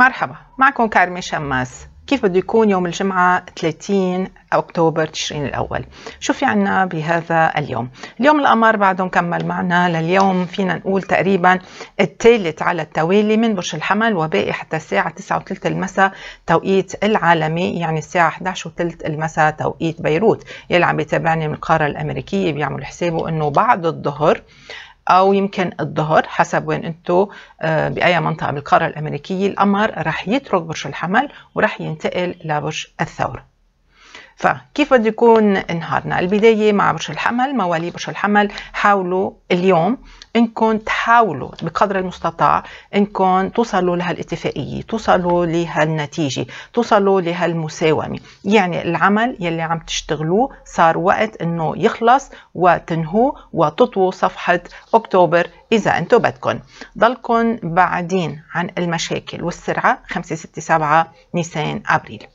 مرحبا معكم كارمي شماس كيف بده يكون يوم الجمعة 30 أكتوبر تشرين الأول شو في عنا بهذا اليوم اليوم القمر بعده مكمل معنا لليوم فينا نقول تقريبا الثالث على التوالي من برج الحمل وباقي حتى الساعة 9 وثلث المساء توقيت العالمي يعني الساعة 11 وثلث المساء توقيت بيروت يلعب يتابعني من القارة الأمريكية بيعمل حسابه أنه بعد الظهر او يمكن الظهر حسب وين انتم آه، باي منطقه بالقاره الامريكيه القمر رح يترك برج الحمل ورح ينتقل لبرج الثور فكيف بده يكون نهارنا البداية مع برج الحمل موالي برج الحمل حاولوا اليوم انكم تحاولوا بقدر المستطاع انكم توصلوا لهالاتفاقية توصلوا لهالنتيجة توصلوا لهالمساومة يعني العمل يلي عم تشتغلوه صار وقت انه يخلص وتنهوه وتطووا صفحة اكتوبر إذا أنتم بدكم ضلكم بعدين عن المشاكل والسرعة 5 6 7 نيسان أبريل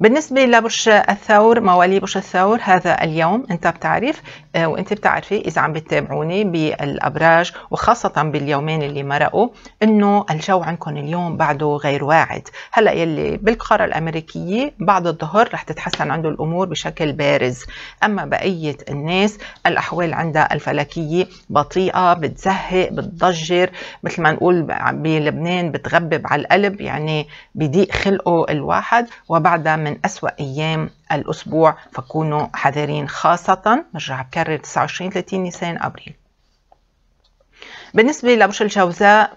بالنسبة لبرج الثور موالي برج الثور هذا اليوم انت بتعرف آه، وانت بتعرفي اذا عم بتتابعوني بالابراج وخاصة باليومين اللي مرقوا انه الجو عندكم اليوم بعده غير واعد هلا يلي بالقارة الامريكية بعد الظهر رح تتحسن عنده الامور بشكل بارز اما بقية الناس الاحوال عندها الفلكية بطيئة بتزهق بتضجر مثل ما نقول بلبنان بتغبب على القلب يعني بضيق خلقه الواحد وبعدها من من أسوأ أيام الأسبوع فكونوا حذرين خاصة برجع بكرر 29 30 نيسان أبريل بالنسبة لبرج الجوزاء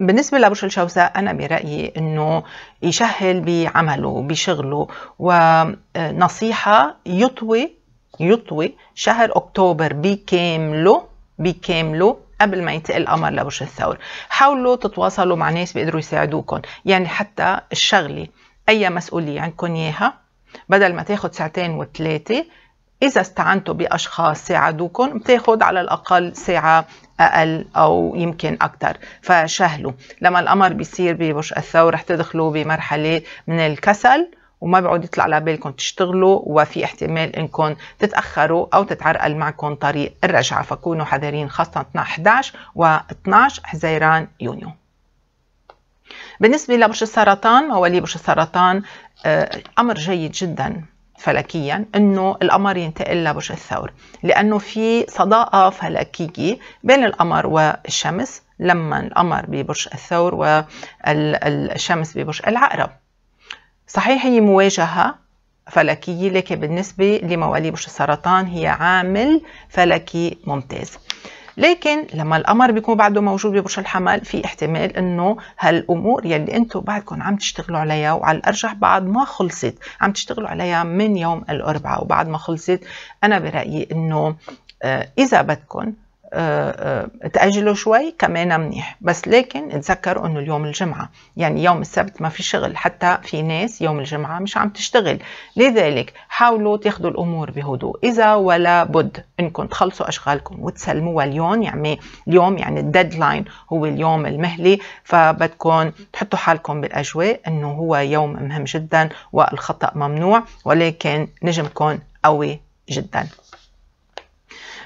بالنسبة لبرج الجوزاء أنا برأيي أنه يشهل بعمله بشغله ونصيحة يطوي يطوي شهر أكتوبر بكامله بكامله قبل ما ينتقل القمر لبرج الثور حاولوا تتواصلوا مع ناس بيقدروا يساعدوكم يعني حتى الشغله اي مسؤوليه عندكم اياها بدل ما تاخد ساعتين وثلاثه اذا استعنتوا باشخاص ساعدوكم بتاخد على الاقل ساعه اقل او يمكن اكثر فشهلوا لما القمر بيصير ببرج الثور رح تدخلوا بمرحله من الكسل وما بيعود يطلع على بالكم تشتغلوا وفي احتمال انكم تتاخروا او تتعرقل معكم طريق الرجعه فكونوا حذرين خاصه 12 11 و 12 حزيران يونيو بالنسبة لبرج السرطان موالي برج السرطان آه، أمر جيد جدا فلكيا انه القمر ينتقل لبرج الثور لانه في صداقه فلكيه بين القمر والشمس لما القمر ببرج الثور والشمس ببرج العقرب صحيح هي مواجهه فلكيه لكن بالنسبه لمواليد برج السرطان هي عامل فلكي ممتاز لكن لما القمر بيكون بعده موجود ببرج الحمل في احتمال انه هالامور يلي انتم بعدكم عم تشتغلوا عليها وعلى الارجح بعد ما خلصت عم تشتغلوا عليها من يوم الاربعاء وبعد ما خلصت انا برايي انه آه، اذا بدكم آه، آه، تأجلوا شوي كمان منيح بس لكن تذكروا انه اليوم الجمعة يعني يوم السبت ما في شغل حتى في ناس يوم الجمعة مش عم تشتغل لذلك حاولوا تاخدوا الامور بهدوء اذا ولا بد انكم تخلصوا اشغالكم وتسلموها اليوم يعني اليوم يعني الديدلاين هو اليوم المهلي فبدكم تحطوا حالكم بالاجواء انه هو يوم مهم جدا والخطأ ممنوع ولكن نجمكم قوي جدا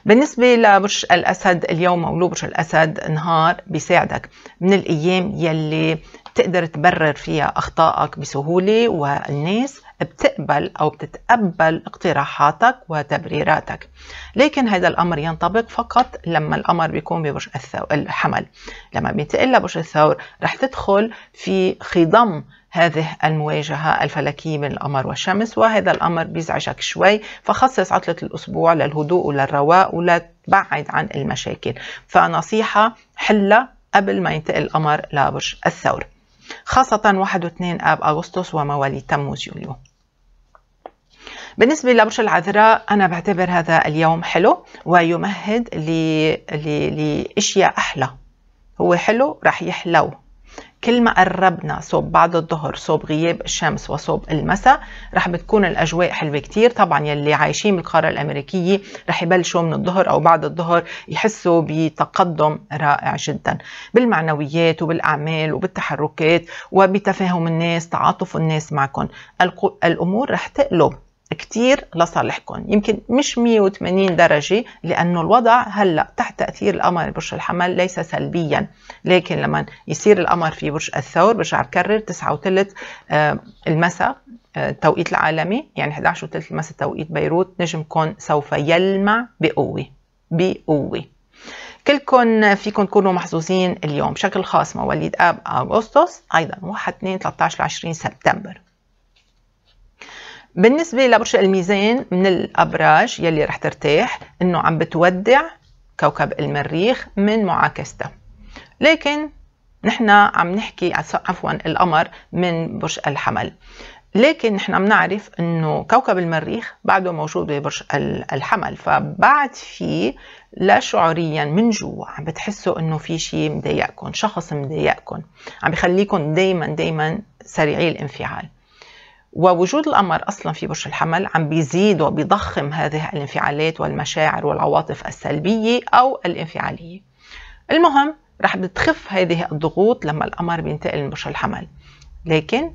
بالنسبة لبرج الأسد اليوم مولود برج الأسد نهار بيساعدك من الأيام يلي تقدر تبرر فيها أخطائك بسهولة والناس بتقبل أو بتتقبل اقتراحاتك وتبريراتك لكن هذا الأمر ينطبق فقط لما الأمر بيكون ببرج الثور الحمل لما بينتقل لبرج الثور رح تدخل في خضم هذه المواجهة الفلكية بين القمر والشمس وهذا الأمر بيزعجك شوي فخصص عطلة الأسبوع للهدوء وللرواء ولا تبعد عن المشاكل فنصيحة حلة قبل ما ينتقل القمر لبرج الثور خاصة 1 و2 آب أغسطس ومواليد تموز يوليو بالنسبة لبرج العذراء أنا بعتبر هذا اليوم حلو ويمهد لأشياء أحلى هو حلو رح يحلو كل ما قربنا صوب بعد الظهر صوب غياب الشمس وصوب المساء رح بتكون الأجواء حلوة كتير طبعا يلي عايشين بالقارة الأمريكية رح يبلشوا من الظهر أو بعد الظهر يحسوا بتقدم رائع جدا بالمعنويات وبالأعمال وبالتحركات وبتفاهم الناس تعاطف الناس معكم الأمور رح تقلب كتير لصالحكم يمكن مش 180 درجة لأنه الوضع هلأ تحت تأثير القمر برج الحمل ليس سلبيا لكن لما يصير القمر في برج الثور برجع بكرر 9 وثلث آه، المساء آه، التوقيت العالمي يعني 11 وثلث المساء توقيت بيروت نجم كون سوف يلمع بقوة بقوة كلكم فيكم تكونوا محظوظين اليوم بشكل خاص مواليد اب اغسطس ايضا 1 2 13 20 سبتمبر بالنسبة لبرج الميزان من الأبراج يلي رح ترتاح إنه عم بتودع كوكب المريخ من معاكسته لكن نحن عم نحكي عفوا القمر من برج الحمل لكن نحن بنعرف انه كوكب المريخ بعده موجود ببرج الحمل فبعد في لا شعوريا من جوا عم بتحسوا انه في شيء مضايقكم شخص مضايقكم عم بخليكم دايما دايما سريعي الانفعال ووجود القمر اصلا في برج الحمل عم بيزيد وبيضخم هذه الانفعالات والمشاعر والعواطف السلبيه او الانفعاليه المهم رح بتخف هذه الضغوط لما القمر بينتقل من برج الحمل لكن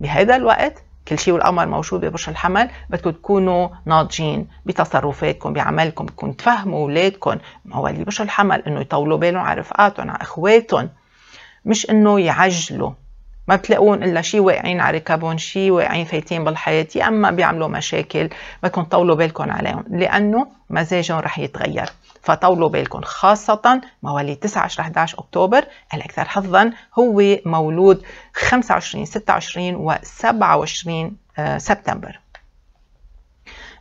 بهذا الوقت كل شيء والقمر موجود ببرج الحمل بدكم تكونوا ناضجين بتصرفاتكم بعملكم بدكم تفهموا اولادكم ما هو اللي برج الحمل انه يطولوا بالهم على رفقاتهم على اخواتهم مش انه يعجلوا ما بتلاقون الا شي واقعين على ركابهم شي واقعين فايتين بالحياه يا اما بيعملوا مشاكل بدكم تطولوا بالكم عليهم لانه مزاجهم رح يتغير فطولوا بالكم خاصة مواليد 19 11 أكتوبر الأكثر حظا هو مولود 25 26 و 27 آه، سبتمبر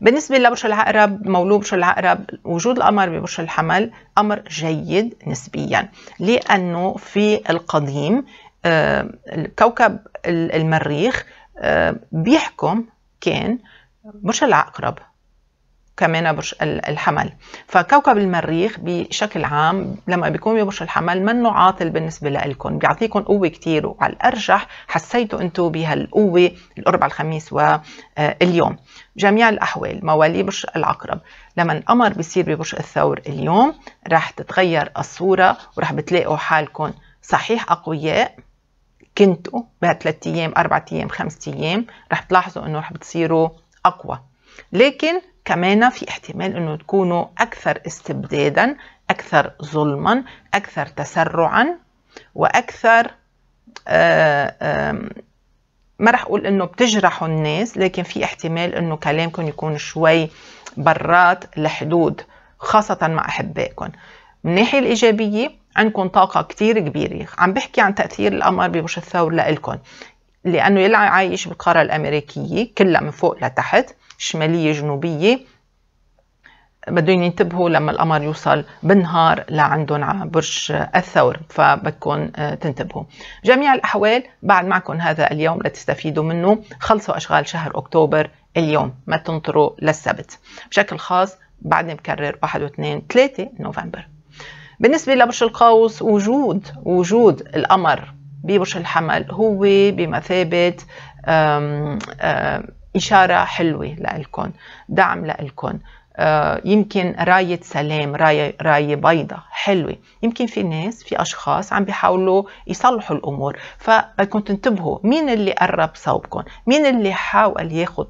بالنسبة لبرج العقرب مولود برج العقرب وجود القمر ببرج الحمل أمر جيد نسبيا لأنه في القديم آه، كوكب المريخ آه، بيحكم كان برج العقرب كمان برج الحمل فكوكب المريخ بشكل عام لما بيكون ببرج الحمل منه عاطل بالنسبة لكم بيعطيكم قوة كتير وعلى الأرجح حسيتوا أنتوا بهالقوة الأربع الخميس واليوم جميع الأحوال موالي برج العقرب لما القمر بيصير ببرج الثور اليوم راح تتغير الصورة وراح بتلاقوا حالكم صحيح أقوياء كنتوا بعد ثلاثة ايام اربعة ايام خمسة ايام رح تلاحظوا انه رح بتصيروا اقوى لكن كمان في احتمال انه تكونوا اكثر استبدادا اكثر ظلما اكثر تسرعا واكثر آه، ما رح اقول انه بتجرحوا الناس لكن في احتمال انه كلامكم يكون شوي برات الحدود خاصة مع أحبائكم من الناحية الإيجابية عندكم طاقة كتير كبيرة عم بحكي عن تأثير القمر ببرج الثور لإلكم لأنه يلا عايش بالقارة الأمريكية كلها من فوق لتحت شمالية جنوبية بدهم ينتبهوا لما القمر يوصل بالنهار لعندهم على برج الثور فبدكم آه، تنتبهوا جميع الأحوال بعد معكم هذا اليوم لتستفيدوا منه خلصوا أشغال شهر أكتوبر اليوم ما تنطروا للسبت بشكل خاص بعدني بكرر 1 و2 3 نوفمبر بالنسبة لبرج القوس وجود وجود القمر ببرج الحمل هو بمثابة إشارة حلوة لإلكم دعم لإلكم آه، يمكن راية سلام راية, راية بيضة حلوة يمكن في ناس في أشخاص عم بيحاولوا يصلحوا الأمور فبدكم تنتبهوا مين اللي قرب صوبكم مين اللي حاول ياخد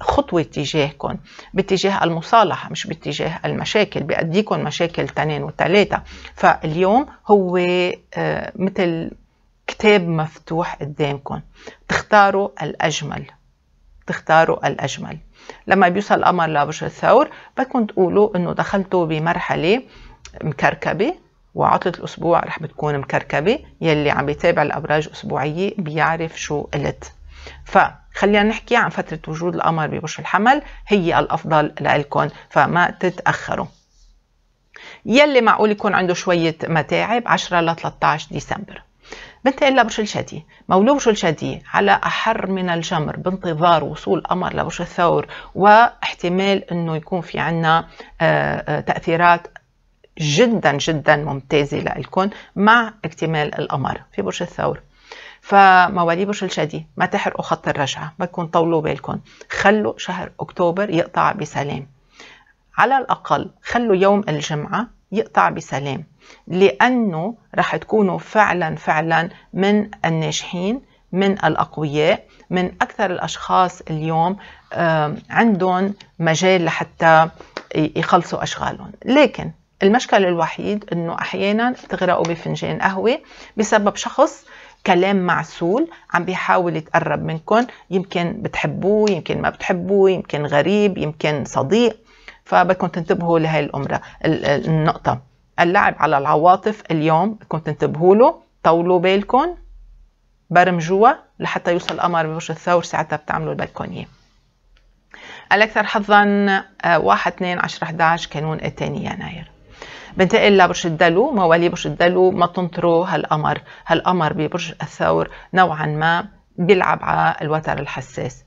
خطوة تجاهكم باتجاه المصالحة مش باتجاه المشاكل بيأديكم مشاكل تنين وتلاتة فاليوم هو آه، مثل كتاب مفتوح قدامكم تختاروا الأجمل تختاروا الأجمل لما بيوصل القمر لبشر الثور بدكم تقولوا انه دخلتوا بمرحلة مكركبة وعطلة الأسبوع رح بتكون مكركبة يلي عم بيتابع الأبراج أسبوعية بيعرف شو قلت فخلينا نحكي عن فترة وجود القمر ببرج الحمل هي الأفضل لإلكم فما تتأخروا يلي معقول يكون عنده شوية متاعب 10 ل 13 ديسمبر بنتقل لبرج الجدي، مولود برج الجدي على أحر من الجمر بانتظار وصول قمر لبرج الثور واحتمال أنه يكون في عنا آه، آه، تأثيرات جدا جدا ممتازة لكم مع اكتمال القمر في برج الثور فمواليد الجدي ما تحرقوا خط الرجعة بدكم طولوا بالكم خلوا شهر أكتوبر يقطع بسلام على الأقل خلوا يوم الجمعة يقطع بسلام لأنه رح تكونوا فعلا فعلا من الناجحين من الأقوياء من أكثر الأشخاص اليوم عندهم مجال لحتى يخلصوا أشغالهم لكن المشكل الوحيد أنه أحيانا تغرقوا بفنجان قهوة بسبب شخص كلام معسول عم بيحاول يتقرب منكم يمكن بتحبوه يمكن ما بتحبوه يمكن غريب يمكن صديق فبدكم تنتبهوا لهي الأمرة النقطة اللعب على العواطف اليوم بدكم تنتبهوا له طولوا بالكم برمجوها لحتى يوصل القمر ببرج الثور ساعتها بتعملوا البلكونية الأكثر حظا 1 2 10 11 كانون الثاني يناير بنتقل لبرج الدلو موالي برج الدلو ما تنطروا هالقمر هالقمر ببرج الثور نوعا ما بيلعب على الوتر الحساس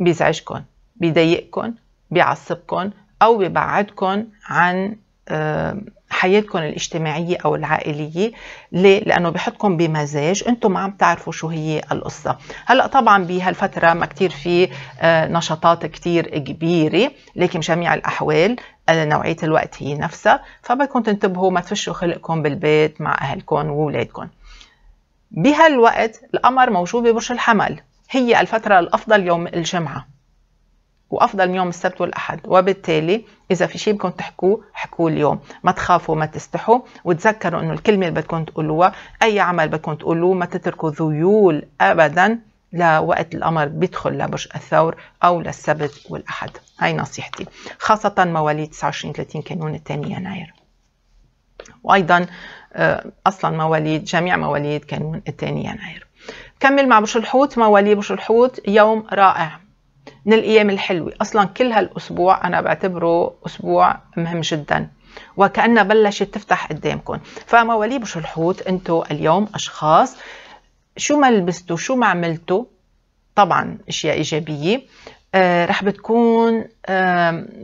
بيزعجكم بيضايقكم بيعصبكم او ببعدكم عن آه، حياتكم الاجتماعية أو العائلية ليه؟ لأنه بحطكم بمزاج أنتم ما عم تعرفوا شو هي القصة هلأ طبعا بهالفترة ما كتير في آه، نشاطات كتير كبيرة لكن جميع الأحوال نوعية الوقت هي نفسها فبدكم تنتبهوا ما تفشوا خلقكم بالبيت مع أهلكم وولادكم بهالوقت القمر موجود ببرج الحمل هي الفترة الأفضل يوم الجمعة وأفضل يوم السبت والأحد وبالتالي إذا في شيء بدكم تحكوه حكوه اليوم ما تخافوا ما تستحوا وتذكروا أنه الكلمة اللي بدكم تقولوها أي عمل بدكم تقولوه ما تتركوا ذيول أبداً لوقت القمر بيدخل لبرج الثور أو للسبت والأحد هاي نصيحتي خاصة مواليد 29-30 كانون الثاني يناير وأيضا آه، أصلا مواليد جميع مواليد كانون الثاني يناير كمل مع برج الحوت مواليد برج الحوت يوم رائع من الأيام الحلوة أصلا كل هالأسبوع أنا بعتبره أسبوع مهم جداً وكأنها بلشت تفتح قدامكم فمواليد برج الحوت انتم اليوم اشخاص شو ما لبستوا شو ما عملتوا طبعا اشياء ايجابيه آه، رح بتكون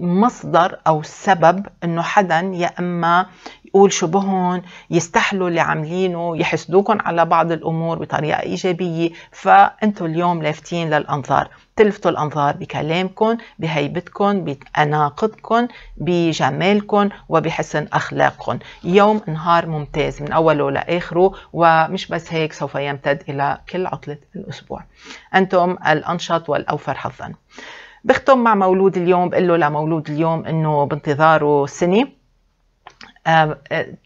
مصدر او سبب انه حدا يا اما يقول بهن يستحلوا اللي عاملينه يحسدوكم على بعض الامور بطريقه ايجابيه فانتم اليوم لافتين للانظار تلفتوا الانظار بكلامكم بهيبتكم باناقتكم بجمالكم وبحسن اخلاقكم يوم نهار ممتاز من اوله لاخره ومش بس هيك سوف يمتد الى كل عطله الاسبوع انتم الانشط والاوفر حظا بختم مع مولود اليوم بقول له لمولود اليوم انه بانتظاره سنه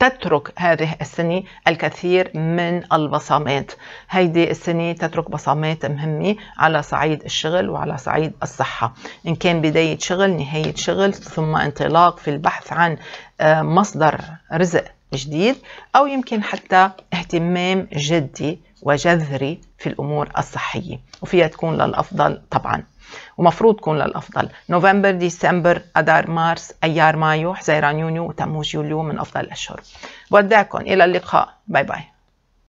تترك هذه السنة الكثير من البصمات هيدي السنة تترك بصمات مهمة على صعيد الشغل وعلى صعيد الصحة إن كان بداية شغل نهاية شغل ثم انطلاق في البحث عن آه، مصدر رزق جديد أو يمكن حتى اهتمام جدي وجذري في الأمور الصحية وفيها تكون للأفضل طبعاً ومفروض تكون للأفضل نوفمبر ديسمبر اذار مارس أيار مايو حزيران يونيو وتموز يوليو من أفضل الأشهر بودعكم إلى اللقاء باي باي